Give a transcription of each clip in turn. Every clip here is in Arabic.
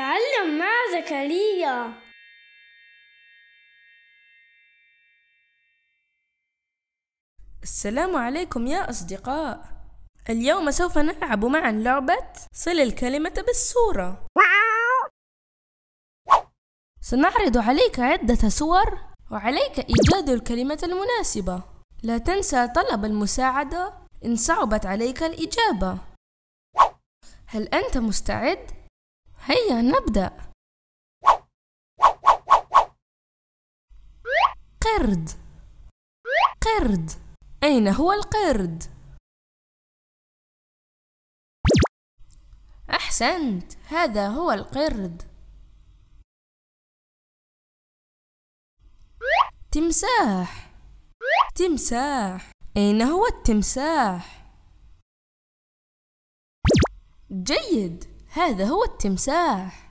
تعلم مع زكريا السلام عليكم يا أصدقاء اليوم سوف نلعب معا لعبة صل الكلمة بالصورة سنعرض عليك عدة صور وعليك إيجاد الكلمة المناسبة لا تنسى طلب المساعدة إن صعبت عليك الإجابة هل أنت مستعد؟ هيا نبدأ قرد قرد أين هو القرد؟ أحسنت هذا هو القرد تمساح تمساح أين هو التمساح؟ جيد هذا هو التمساح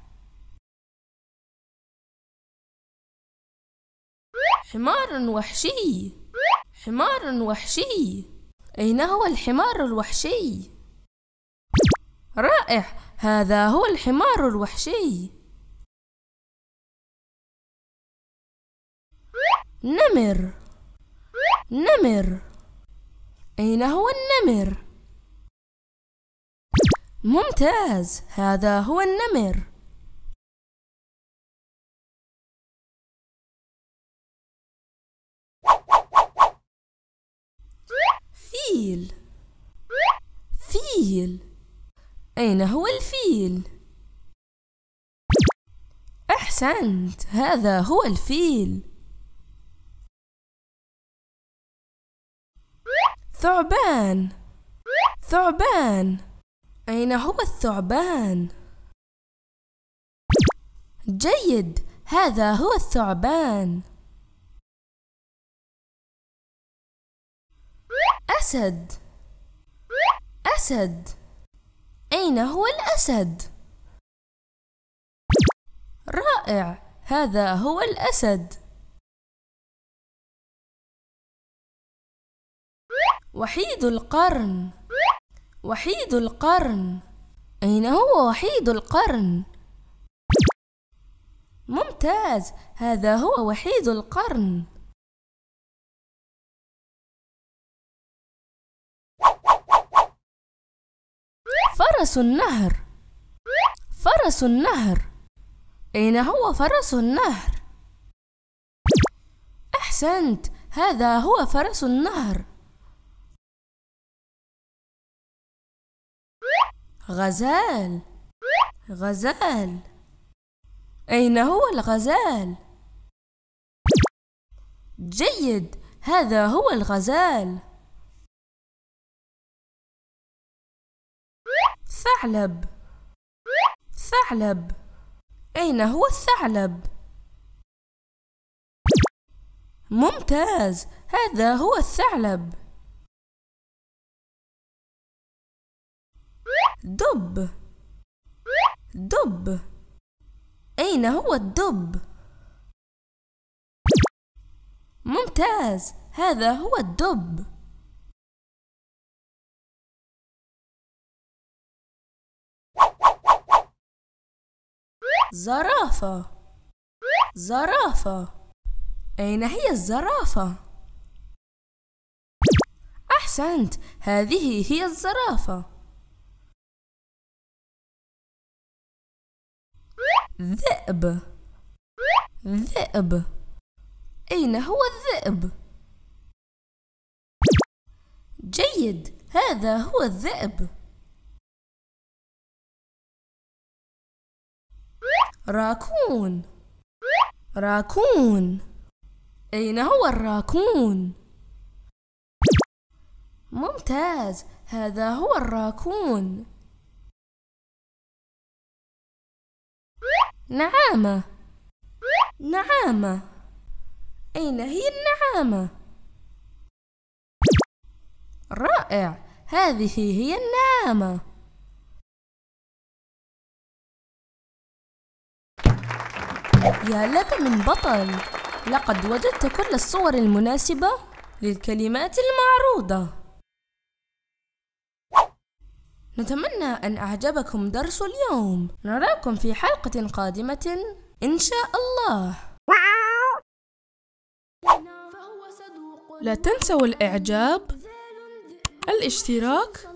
حمار وحشي حمار وحشي أين هو الحمار الوحشي؟ رائع هذا هو الحمار الوحشي نمر نمر أين هو النمر؟ ممتاز هذا هو النمر فيل فيل أين هو الفيل؟ أحسنت هذا هو الفيل ثعبان ثعبان أين هو الثعبان؟ جيد هذا هو الثعبان أسد أسد أين هو الأسد؟ رائع هذا هو الأسد وحيد القرن وحيد القرن أين هو وحيد القرن؟ ممتاز هذا هو وحيد القرن فرس النهر فرس النهر أين هو فرس النهر؟ أحسنت هذا هو فرس النهر غزال غزال أين هو الغزال؟ جيد هذا هو الغزال ثعلب ثعلب أين هو الثعلب؟ ممتاز هذا هو الثعلب دب دب أين هو الدب؟ ممتاز هذا هو الدب زرافة زرافة أين هي الزرافة؟ أحسنت هذه هي الزرافة ذئب ذئب أين هو الذئب؟ جيد هذا هو الذئب راكون راكون أين هو الراكون؟ ممتاز هذا هو الراكون نعامة نعامة أين هي النعامة؟ رائع هذه هي النعامة يا لك من بطل لقد وجدت كل الصور المناسبة للكلمات المعروضة نتمنى أن أعجبكم درس اليوم نراكم في حلقة قادمة إن شاء الله لا تنسوا الإعجاب الاشتراك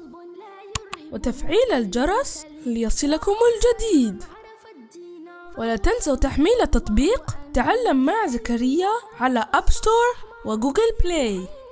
وتفعيل الجرس ليصلكم الجديد ولا تنسوا تحميل تطبيق تعلم مع زكريا على أب ستور وجوجل بلاي